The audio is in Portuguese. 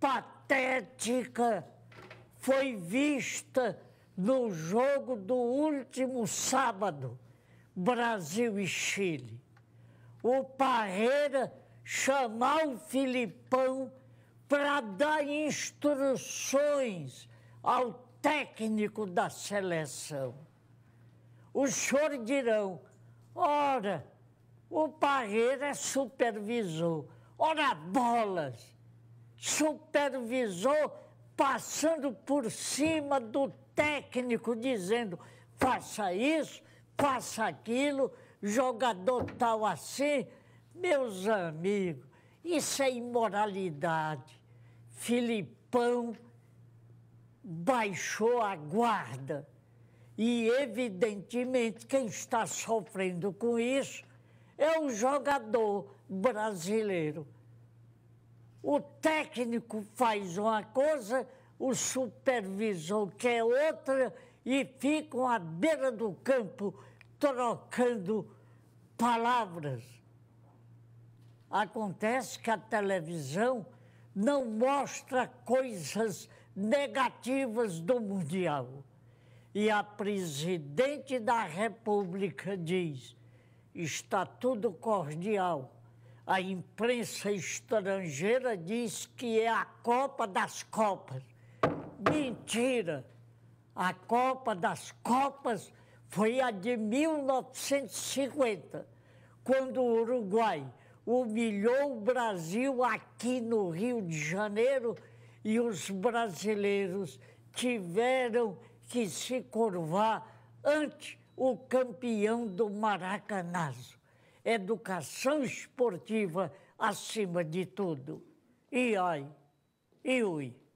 patética foi vista no jogo do último sábado, Brasil e Chile. O Parreira chamar o Filipão para dar instruções ao técnico da seleção. Os senhor dirão, ora, o Parreira é supervisor, ora bolas, supervisor passando por cima do técnico, dizendo: faça isso, faça aquilo, jogador tal assim. Meus amigos, isso é imoralidade. Filipão baixou a guarda. E, evidentemente, quem está sofrendo com isso é o jogador brasileiro o técnico faz uma coisa, o supervisor quer outra e ficam à beira do campo trocando palavras. Acontece que a televisão não mostra coisas negativas do Mundial. E a presidente da República diz: está tudo cordial a imprensa estrangeira diz que é a Copa das Copas. Mentira! A Copa das Copas foi a de 1950, quando o Uruguai humilhou o Brasil aqui no Rio de Janeiro e os brasileiros tiveram que se curvar ante o campeão do Maracanazo educação esportiva acima de tudo. E ai, e ui.